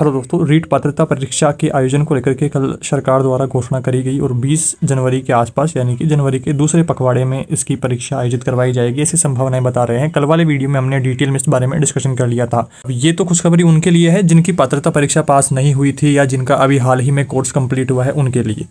hello दोस्तों रीट पात्रता परीक्षा के आयोजन को लेकर के कल सरकार द्वारा घोषणा करी गई और 20 जनवरी के आसपास यानी कि जनवरी के दूसरे पखवाड़े में इसकी परीक्षा आयोजित करवाई जाएगी ऐसी संभावनाएं बता रहे हैं कल वाले वीडियो में हमने डिटेल में इस बारे में डिस्कशन कर लिया था ये तो खुशखबरी उनके लिए है जिनकी पात्रता परीक्षा पास नहीं हुई थी या जिनका अभी हाल ही में कोर्स कंप्लीट हुआ है उनके लिए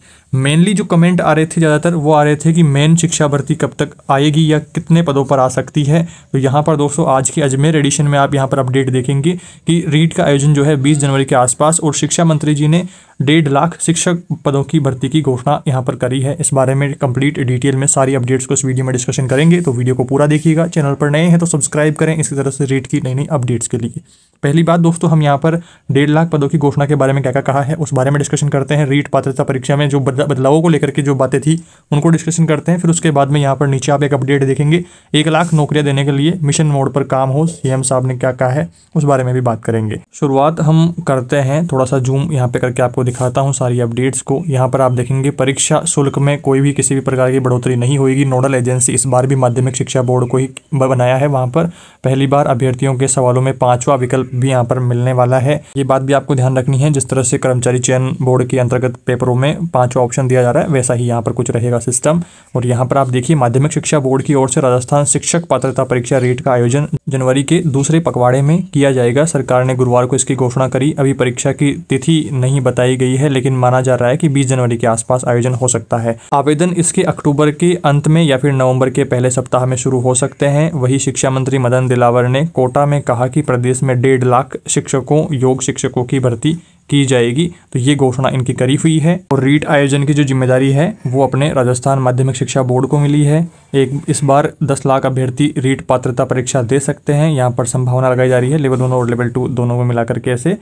मेनली जो कमेंट आ रहे थे ज़्यादातर वो आ रहे थे कि मेन शिक्षा भर्ती कब तक आएगी या कितने पदों पर आ सकती है तो यहाँ पर दोस्तों आज की अजमेर एडिशन में आप यहाँ पर अपडेट देखेंगे कि रीट का आयोजन जो है बीस जनवरी जनवरी के आसपास और शिक्षा मंत्री जी ने डेढ़ लाख शिक्षक पदों की भर्ती की घोषणा यहाँ पर करी है इस बारे में कंप्लीट डिटेल में सारी अपडेट्स को इस वीडियो में डिस्कशन करेंगे तो वीडियो को पूरा देखिएगा चैनल पर नए हैं तो सब्सक्राइब करें इसी तरह से रेट की नई नई अपडेट्स के लिए पहली बात दोस्तों हम यहाँ पर डेढ़ लाख पदों की घोषणा के बारे में क्या क्या कहा है उस बारे में डिस्कशन करते हैं रीट पात्रता परीक्षा में जो बदलावों को लेकर के जो बातें थी उनको डिस्कशन करते हैं फिर उसके बाद में यहाँ पर नीचे आप एक अपडेट देखेंगे एक लाख नौकरियां देने के लिए मिशन मोड पर काम हो सीएम साहब ने क्या कहा है उस बारे में भी बात करेंगे शुरुआत हम करते हैं थोड़ा सा जूम यहाँ पे करके आपको दिखाता हूँ सारी अपडेट्स को यहाँ पर आप देखेंगे परीक्षा शुल्क में कोई भी किसी भी प्रकार की बढ़ोतरी नहीं होगी नोडल एजेंसी इस बार भी माध्यमिक शिक्षा बोर्ड को ही बनाया है वहाँ पर पहली बार अभ्यर्थियों के सवालों में पाँचवा विकल्प भी यहाँ पर मिलने वाला है ये बात भी आपको ध्यान रखनी है जिस तरह से कर्मचारी चयन बोर्ड के अंतर्गत पेपरों में पाँचवा ऑप्शन दिया जा रहा है वैसा ही यहाँ पर कुछ रहेगा सिस्टम और यहाँ पर आप देखिए माध्यमिक शिक्षा बोर्ड की ओर से राजस्थान शिक्षक पात्रता परीक्षा रेट का आयोजन जनवरी के दूसरे पखवाड़े में किया जाएगा सरकार ने गुरुवार को इसकी घोषणा करी अभी परीक्षा की तिथि नहीं बताई बढ़ाई गई है लेकिन माना जा रहा है कि 20 जनवरी के आसपास आयोजन हो सकता है आवेदन इसके अक्टूबर के अंत में या फिर नवंबर के पहले सप्ताह में शुरू हो सकते हैं वही शिक्षा मंत्री मदन दिलावर ने कोटा में कहा कि प्रदेश में डेढ़ लाख शिक्षकों योग शिक्षकों की भर्ती की जाएगी तो ये घोषणा इनकी करी हुई है और रीट आयोजन की जो जिम्मेदारी है वो अपने राजस्थान माध्यमिक शिक्षा बोर्ड को मिली है एक इस बार 10 लाख अभ्यर्थी रीट पात्रता परीक्षा दे सकते हैं यहाँ पर संभावना लगाई जा रही है लेवल वन और लेवल टू दोनों को मिलाकर के ऐसे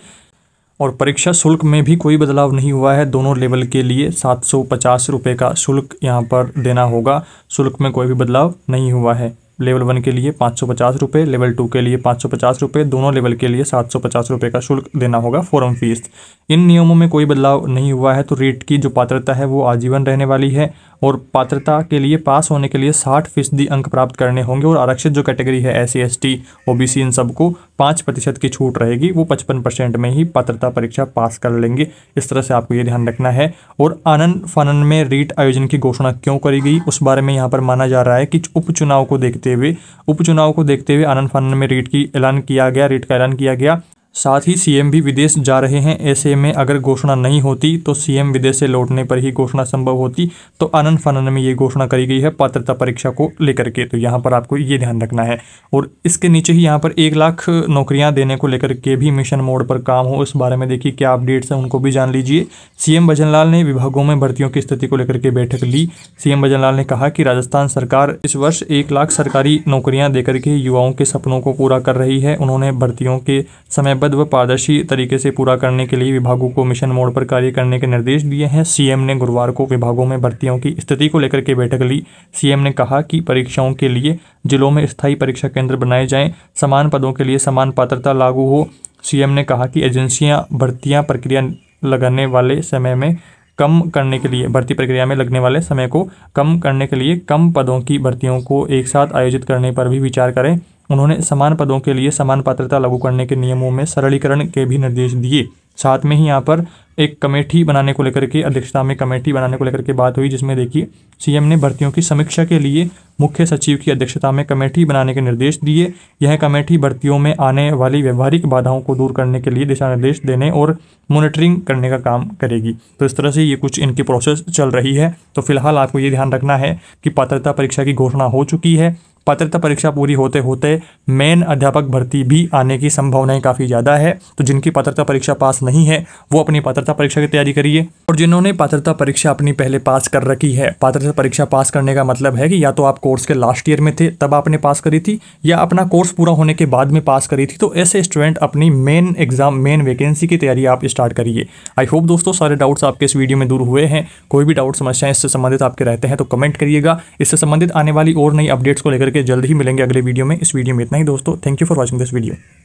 और परीक्षा शुल्क में भी कोई बदलाव नहीं हुआ है दोनों लेवल के लिए सात सौ पचास रुपये का शुल्क यहाँ पर देना होगा शुल्क में कोई भी बदलाव नहीं हुआ है लेवल वन के लिए पाँच सौ पचास रुपये लेवल टू के लिए पाँच सौ पचास रुपये दोनों लेवल के लिए सात सौ पचास रुपये का शुल्क देना होगा फॉरम फीस इन नियमों में कोई बदलाव नहीं हुआ है तो रेट की जो पात्रता है वो आजीवन रहने वाली है और पात्रता के लिए पास होने के लिए साठ फीसदी अंक प्राप्त करने होंगे और आरक्षित जो कैटेगरी है S C S T O B C इन सबको पाँच प्रतिशत की छूट रहेगी वो पचपन परसेंट में ही पात्रता परीक्षा पास कर लेंगे इस तरह से आपको ये ध्यान रखना है और आनंद फानन में रीट आयोजन की घोषणा क्यों करी गई उस बारे में यहाँ पर माना जा रहा है कि उपचुनाव को देखते हुए उपचुनाव को देखते हुए आनंद फानन में रीट की ऐलान किया गया रीट का ऐलान किया गया साथ ही सीएम भी विदेश जा रहे हैं ऐसे में अगर घोषणा नहीं होती तो सीएम विदेश से लौटने पर ही घोषणा संभव होती तो अनन फनन में ये घोषणा करी गई है पात्रता परीक्षा को लेकर के तो यहाँ पर आपको ये ध्यान रखना है और इसके नीचे ही यहाँ पर एक लाख नौकरियाँ देने को लेकर के भी मिशन मोड पर काम हो इस बारे में देखिए क्या अपडेट्स हैं उनको भी जान लीजिए सीएम भजनलाल ने विभागों में भर्तियों की स्थिति को लेकर के बैठक ली सीएम भजनलाल ने कहा कि राजस्थान सरकार इस वर्ष एक लाख सरकारी नौकरियाँ देकर के युवाओं के सपनों को पूरा कर रही है उन्होंने भर्तियों के समय समयबद्ध व पारदर्शी तरीके से पूरा करने के लिए विभागों को मिशन मोड पर कार्य करने के निर्देश दिए हैं सीएम ने गुरुवार को विभागों में भर्तियों की स्थिति को लेकर के बैठक ली सीएम ने कहा कि परीक्षाओं के लिए जिलों में स्थायी परीक्षा केंद्र बनाए जाएं समान पदों के लिए समान पात्रता लागू हो सीएम ने कहा कि एजेंसियाँ भर्तियाँ प्रक्रिया लगाने वाले समय में कम करने के लिए भर्ती प्रक्रिया में लगने वाले समय को कम करने के लिए कम पदों की भर्तियों को एक साथ आयोजित करने पर भी विचार करें उन्होंने समान पदों के लिए समान पात्रता लागू करने के नियमों में सरलीकरण के भी निर्देश दिए साथ में ही यहाँ पर एक कमेटी बनाने को लेकर के अध्यक्षता में कमेटी बनाने को लेकर के बात हुई जिसमें देखिए सीएम ने भर्तियों की समीक्षा के लिए मुख्य सचिव की अध्यक्षता में कमेटी बनाने के निर्देश दिए यह कमेटी भर्तियों में आने वाली व्यवहारिक बाधाओं को दूर करने के लिए दिशा निर्देश देने और मॉनिटरिंग करने का काम करेगी तो इस तरह से ये कुछ इनकी प्रोसेस चल रही है तो फिलहाल आपको ये ध्यान रखना है कि पात्रता परीक्षा की घोषणा हो चुकी है पात्रता परीक्षा पूरी होते होते मेन अध्यापक भर्ती भी आने की संभावनाएं काफ़ी ज़्यादा है तो जिनकी पात्रता परीक्षा पास नहीं है वो अपनी पात्रता परीक्षा की तैयारी करिए और जिन्होंने पात्रता परीक्षा अपनी पहले पास कर रखी है पात्रता परीक्षा पास करने का मतलब है कि या तो आप कोर्स के लास्ट ईयर में थे तब आपने पास करी थी या अपना कोर्स पूरा होने के बाद में पास करी थी तो ऐसे स्टूडेंट अपनी मेन एग्जाम मेन वैकेंसी की तैयारी आप स्टार्ट करिए आई होप दोस्तों सारे डाउट्स आपके इस वीडियो में दूर हुए हैं कोई भी डाउट समस्याएं इससे संबंधित आपके रहते हैं तो कमेंट करिएगा इससे संबंधित आने वाली और नई अपडेट्स को लेकर करके जल्द ही मिलेंगे अगले वीडियो में इस वीडियो में इतना ही दोस्तों thank you for watching this video